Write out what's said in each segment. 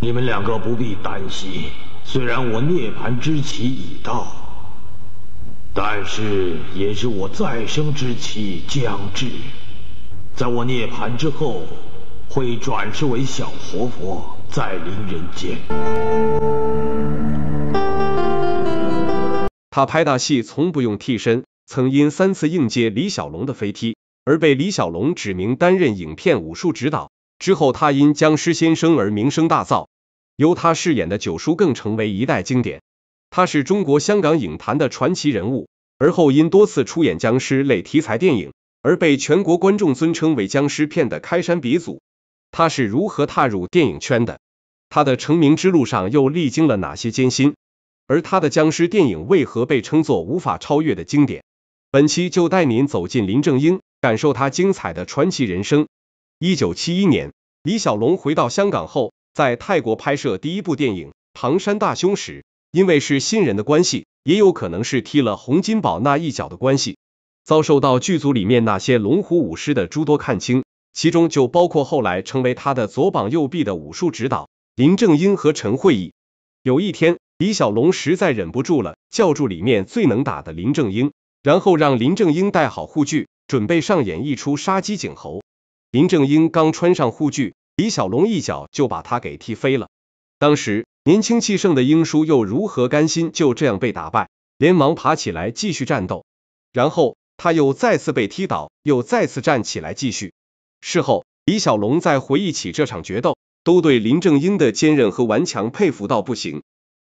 你们两个不必担心，虽然我涅盘之期已到，但是也是我再生之期将至。在我涅盘之后，会转世为小活佛，再临人间。他拍大戏从不用替身，曾因三次应接李小龙的飞踢。而被李小龙指名担任影片武术指导之后，他因僵尸先生而名声大噪，由他饰演的九叔更成为一代经典。他是中国香港影坛的传奇人物，而后因多次出演僵尸类题材电影而被全国观众尊称为僵尸片的开山鼻祖。他是如何踏入电影圈的？他的成名之路上又历经了哪些艰辛？而他的僵尸电影为何被称作无法超越的经典？本期就带您走进林正英。感受他精彩的传奇人生。一九七一年，李小龙回到香港后，在泰国拍摄第一部电影《唐山大兄》时，因为是新人的关系，也有可能是踢了洪金宝那一脚的关系，遭受到剧组里面那些龙虎武师的诸多看清，其中就包括后来成为他的左膀右臂的武术指导林正英和陈惠义。有一天，李小龙实在忍不住了，叫住里面最能打的林正英，然后让林正英带好护具。准备上演一出杀鸡儆猴。林正英刚穿上护具，李小龙一脚就把他给踢飞了。当时年轻气盛的英叔又如何甘心就这样被打败？连忙爬起来继续战斗。然后他又再次被踢倒，又再次站起来继续。事后，李小龙在回忆起这场决斗，都对林正英的坚韧和顽强佩服到不行。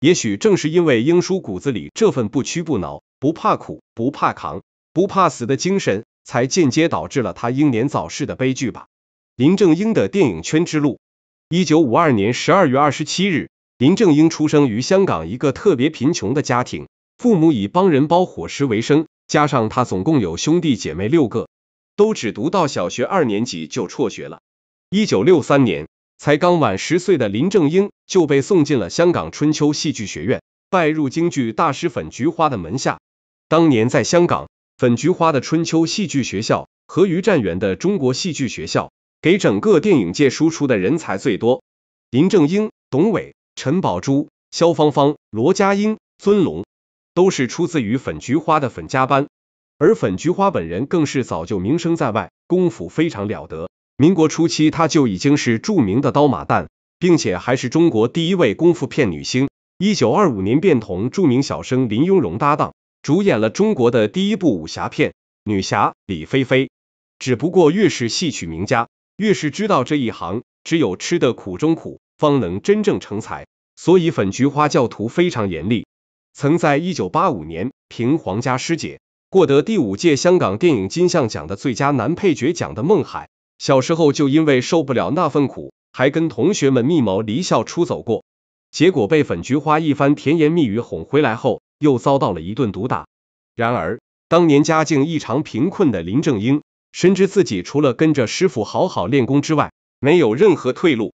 也许正是因为英叔骨子里这份不屈不挠、不怕苦、不怕扛、不怕死的精神。才间接导致了他英年早逝的悲剧吧。林正英的电影圈之路。一九五二年十二月二十七日，林正英出生于香港一个特别贫穷的家庭，父母以帮人包伙食为生，加上他总共有兄弟姐妹六个，都只读到小学二年级就辍学了。一九六三年，才刚满十岁的林正英就被送进了香港春秋戏剧学院，拜入京剧大师粉菊花的门下。当年在香港。粉菊花的春秋戏剧学校和于占元的中国戏剧学校，给整个电影界输出的人才最多。林正英、董伟、陈宝珠、萧芳芳、罗家英、尊龙，都是出自于粉菊花的粉家班。而粉菊花本人更是早就名声在外，功夫非常了得。民国初期，他就已经是著名的刀马旦，并且还是中国第一位功夫片女星。一九二五年便同著名小生林雍容搭档。主演了中国的第一部武侠片《女侠》李菲菲。只不过越是戏曲名家，越是知道这一行只有吃的苦中苦，方能真正成才。所以粉菊花教徒非常严厉。曾在一九八五年凭《皇家师姐》获得第五届香港电影金像奖的最佳男配角奖的孟海，小时候就因为受不了那份苦，还跟同学们密谋离校出走过。结果被粉菊花一番甜言蜜语哄回来后。又遭到了一顿毒打。然而，当年家境异常贫困的林正英，深知自己除了跟着师傅好好练功之外，没有任何退路，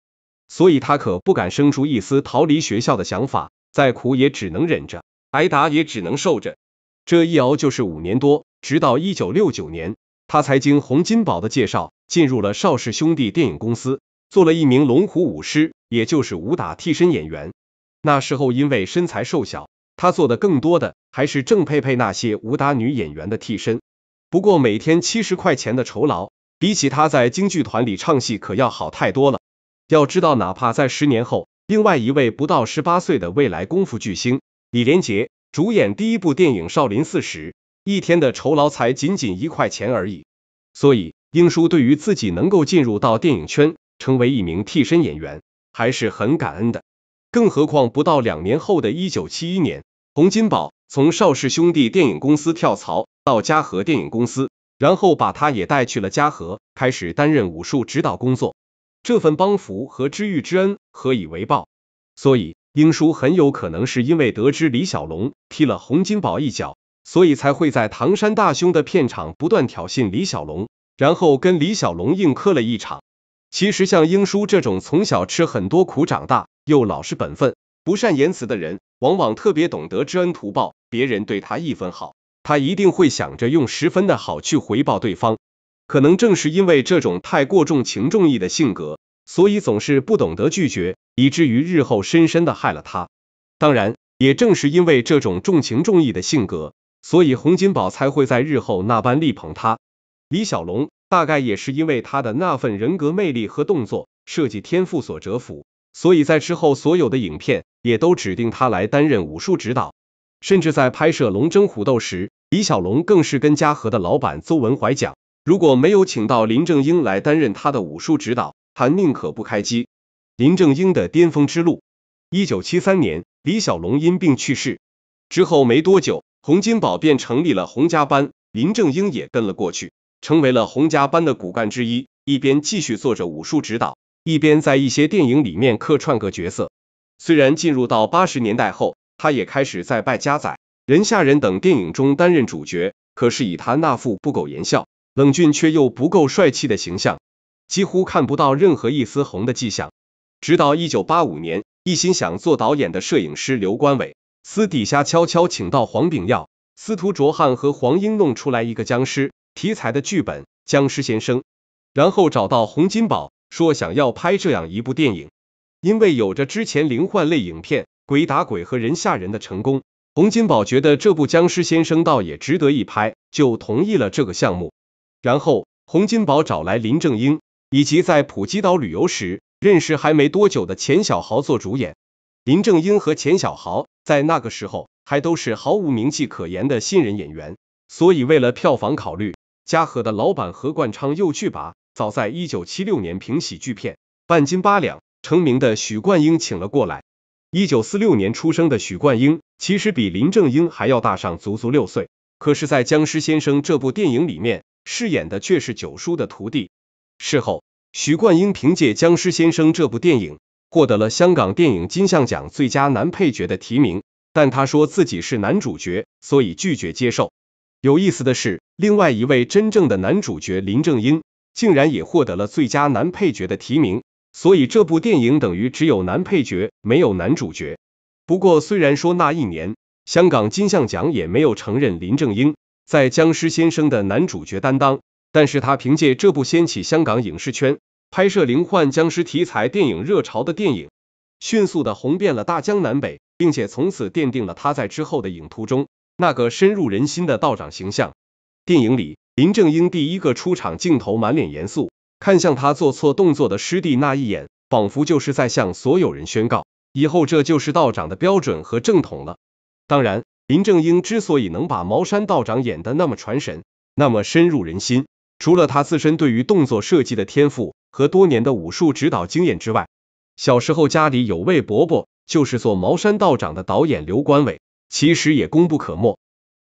所以他可不敢生出一丝逃离学校的想法。再苦也只能忍着，挨打也只能受着。这一熬就是五年多，直到一九六九年，他才经洪金宝的介绍，进入了邵氏兄弟电影公司，做了一名龙虎武师，也就是武打替身演员。那时候因为身材瘦小。他做的更多的还是郑佩佩那些武打女演员的替身，不过每天七十块钱的酬劳，比起他在京剧团里唱戏可要好太多了。要知道，哪怕在十年后，另外一位不到十八岁的未来功夫巨星李连杰主演第一部电影《少林寺》时，一天的酬劳才仅仅一块钱而已。所以，英叔对于自己能够进入到电影圈，成为一名替身演员，还是很感恩的。更何况，不到两年后的一九七一年。洪金宝从邵氏兄弟电影公司跳槽到嘉禾电影公司，然后把他也带去了嘉禾，开始担任武术指导工作。这份帮扶和知遇之恩，何以为报？所以英叔很有可能是因为得知李小龙踢了洪金宝一脚，所以才会在唐山大兄的片场不断挑衅李小龙，然后跟李小龙硬磕了一场。其实像英叔这种从小吃很多苦长大，又老实本分。不善言辞的人，往往特别懂得知恩图报，别人对他一分好，他一定会想着用十分的好去回报对方。可能正是因为这种太过重情重义的性格，所以总是不懂得拒绝，以至于日后深深的害了他。当然，也正是因为这种重情重义的性格，所以洪金宝才会在日后那般力捧他。李小龙大概也是因为他的那份人格魅力和动作设计天赋所折服。所以在之后所有的影片也都指定他来担任武术指导，甚至在拍摄《龙争虎斗》时，李小龙更是跟嘉禾的老板邹文怀讲，如果没有请到林正英来担任他的武术指导，他宁可不开机。林正英的巅峰之路，一九七三年李小龙因病去世之后没多久，洪金宝便成立了洪家班，林正英也跟了过去，成为了洪家班的骨干之一，一边继续做着武术指导。一边在一些电影里面客串个角色，虽然进入到八十年代后，他也开始在《败家仔》《人吓人》等电影中担任主角，可是以他那副不苟言笑、冷峻却又不够帅气的形象，几乎看不到任何一丝红的迹象。直到一九八五年，一心想做导演的摄影师刘关伟私底下悄悄请到黄炳耀、司徒卓汉和黄英弄出来一个僵尸题材的剧本《僵尸先生》，然后找到洪金宝。说想要拍这样一部电影，因为有着之前灵幻类影片《鬼打鬼》和《人吓人》的成功，洪金宝觉得这部《僵尸先生》倒也值得一拍，就同意了这个项目。然后洪金宝找来林正英以及在普吉岛旅游时认识还没多久的钱小豪做主演。林正英和钱小豪在那个时候还都是毫无名气可言的新人演员，所以为了票房考虑，嘉禾的老板何冠昌又去把。早在一九七六年凭喜剧片《半斤八两》成名的许冠英请了过来。一九四六年出生的许冠英其实比林正英还要大上足足六岁，可是，在《僵尸先生》这部电影里面饰演的却是九叔的徒弟。事后，许冠英凭借《僵尸先生》这部电影获得了香港电影金像奖最佳男配角的提名，但他说自己是男主角，所以拒绝接受。有意思的是，另外一位真正的男主角林正英。竟然也获得了最佳男配角的提名，所以这部电影等于只有男配角，没有男主角。不过虽然说那一年香港金像奖也没有承认林正英在《僵尸先生》的男主角担当，但是他凭借这部掀起香港影视圈拍摄灵幻僵尸题材电影热潮的电影，迅速的红遍了大江南北，并且从此奠定了他在之后的影途中那个深入人心的道长形象。电影里。林正英第一个出场镜头，满脸严肃看向他做错动作的师弟那一眼，仿佛就是在向所有人宣告，以后这就是道长的标准和正统了。当然，林正英之所以能把茅山道长演的那么传神，那么深入人心，除了他自身对于动作设计的天赋和多年的武术指导经验之外，小时候家里有位伯伯，就是做茅山道长的导演刘观伟，其实也功不可没。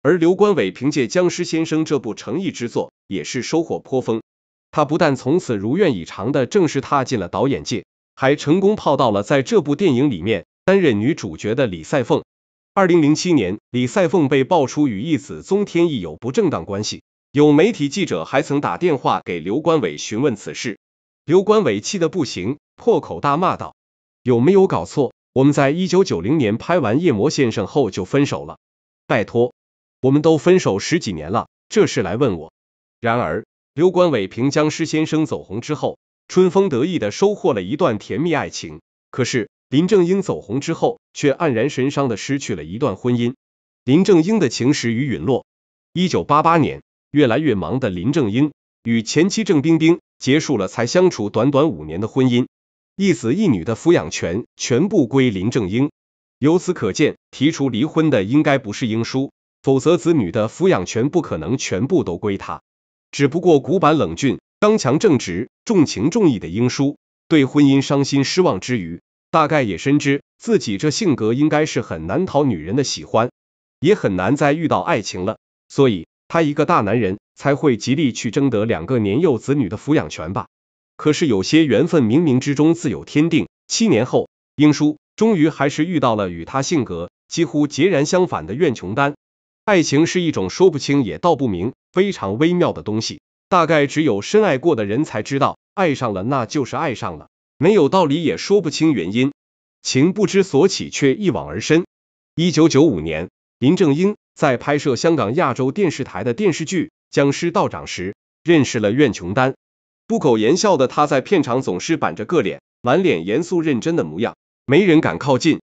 而刘关伟凭借《僵尸先生》这部诚意之作，也是收获颇丰。他不但从此如愿以偿的正式踏进了导演界，还成功泡到了在这部电影里面担任女主角的李赛凤。二零零七年，李赛凤被爆出与义子宗天意有不正当关系，有媒体记者还曾打电话给刘关伟询问此事，刘关伟气的不行，破口大骂道：“有没有搞错？我们在一九九零年拍完《夜魔先生》后就分手了，拜托。”我们都分手十几年了，这是来问我。然而，刘关伟凭《僵尸先生》走红之后，春风得意的收获了一段甜蜜爱情；可是，林正英走红之后，却黯然神伤的失去了一段婚姻。林正英的情史与陨落：一九八八年，越来越忙的林正英与前妻郑冰冰结束了才相处短短五年的婚姻，一子一女的抚养权全部归林正英。由此可见，提出离婚的应该不是英叔。否则子女的抚养权不可能全部都归他。只不过古板冷峻、刚强正直、重情重义的英叔，对婚姻伤心失望之余，大概也深知自己这性格应该是很难讨女人的喜欢，也很难再遇到爱情了。所以他一个大男人才会极力去争得两个年幼子女的抚养权吧。可是有些缘分冥冥之中自有天定，七年后，英叔终于还是遇到了与他性格几乎截然相反的苑琼丹。爱情是一种说不清也道不明、非常微妙的东西，大概只有深爱过的人才知道，爱上了那就是爱上了，没有道理也说不清原因，情不知所起却一往而深。一九九五年，林正英在拍摄香港亚洲电视台的电视剧《僵尸道长》时，认识了苑琼丹。不苟言笑的他在片场总是板着个脸，满脸严肃认真的模样，没人敢靠近。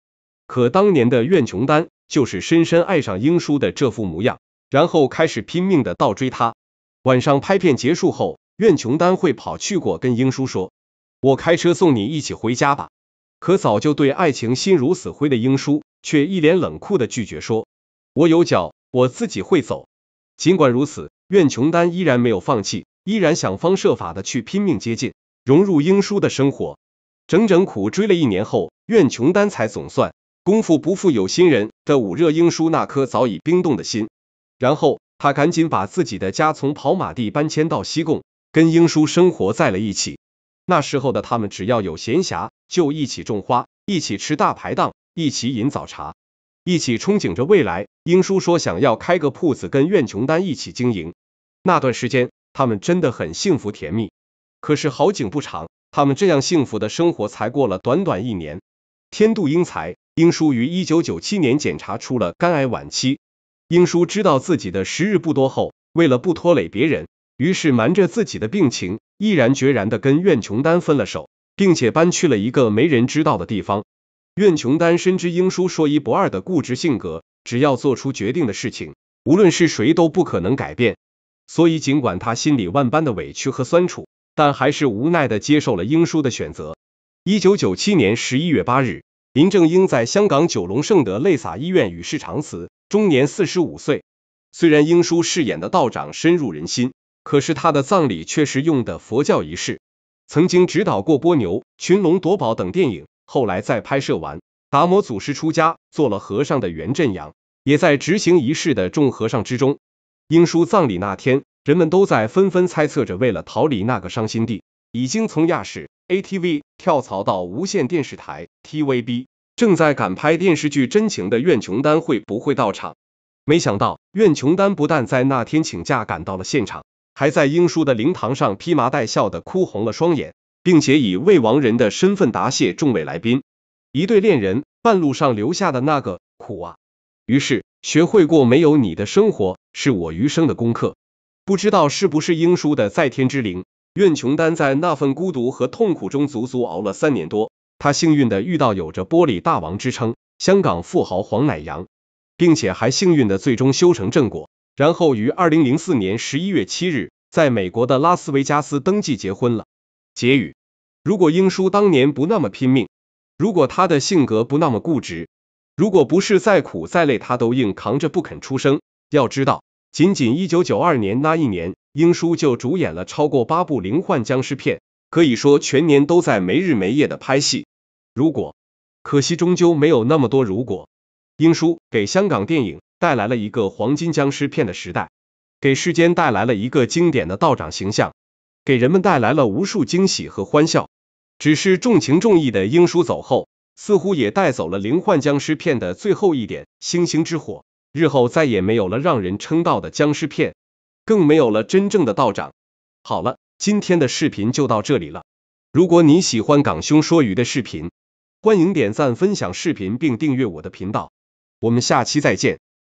可当年的苑琼丹，就是深深爱上英叔的这副模样，然后开始拼命的倒追他。晚上拍片结束后，苑琼丹会跑去过跟英叔说：“我开车送你一起回家吧。”可早就对爱情心如死灰的英叔，却一脸冷酷的拒绝说：“我有脚，我自己会走。”尽管如此，苑琼丹依然没有放弃，依然想方设法的去拼命接近，融入英叔的生活。整整苦追了一年后，苑琼丹才总算。功夫不负有心人，的捂热英叔那颗早已冰冻的心。然后他赶紧把自己的家从跑马地搬迁到西贡，跟英叔生活在了一起。那时候的他们，只要有闲暇，就一起种花，一起吃大排档，一起饮早茶，一起憧憬着未来。英叔说想要开个铺子，跟苑琼丹一起经营。那段时间，他们真的很幸福甜蜜。可是好景不长，他们这样幸福的生活才过了短短一年，天妒英才。英叔于一九九七年检查出了肝癌晚期，英叔知道自己的时日不多后，为了不拖累别人，于是瞒着自己的病情，毅然决然的跟苑琼丹分了手，并且搬去了一个没人知道的地方。苑琼丹深知英叔说一不二的固执性格，只要做出决定的事情，无论是谁都不可能改变，所以尽管他心里万般的委屈和酸楚，但还是无奈的接受了英叔的选择。一九九七年十一月八日。林正英在香港九龙圣德泪洒医院与世长辞，终年四十五岁。虽然英叔饰演的道长深入人心，可是他的葬礼却是用的佛教仪式。曾经指导过《波牛》《群龙夺宝》等电影，后来在拍摄完《达摩祖师出家做了和尚》的袁振阳，也在执行仪式的众和尚之中。英叔葬礼那天，人们都在纷纷猜测着，为了逃离那个伤心地，已经从亚视。ATV 跳槽到无线电视台 TVB，正在赶拍电视剧《真情》的苑琼丹会不会到场？没想到苑琼丹不但在那天请假赶到了现场，还在英叔的灵堂上披麻戴孝的哭红了双眼，并且以未亡人的身份答谢众位来宾。一对恋人半路上留下的那个苦啊，于是学会过没有你的生活是我余生的功课。不知道是不是英叔的在天之灵？苑琼丹在那份孤独和痛苦中足足熬了三年多，她幸运的遇到有着“玻璃大王”之称香港富豪黄乃扬，并且还幸运的最终修成正果，然后于二零零四年十一月七日在美国的拉斯维加斯登记结婚了。结语：如果英叔当年不那么拼命，如果他的性格不那么固执，如果不是再苦再累他都硬扛着不肯出声，要知道仅仅一九九二年那一年。英叔就主演了超过八部灵幻僵尸片，可以说全年都在没日没夜的拍戏。如果，可惜终究没有那么多。如果英叔给香港电影带来了一个黄金僵尸片的时代，给世间带来了一个经典的道长形象，给人们带来了无数惊喜和欢笑。只是重情重义的英叔走后，似乎也带走了灵幻僵尸片的最后一点星星之火，日后再也没有了让人称道的僵尸片。更没有了真正的道长。好了，今天的视频就到这里了。如果你喜欢港兄说鱼的视频，欢迎点赞、分享视频并订阅我的频道。我们下期再见。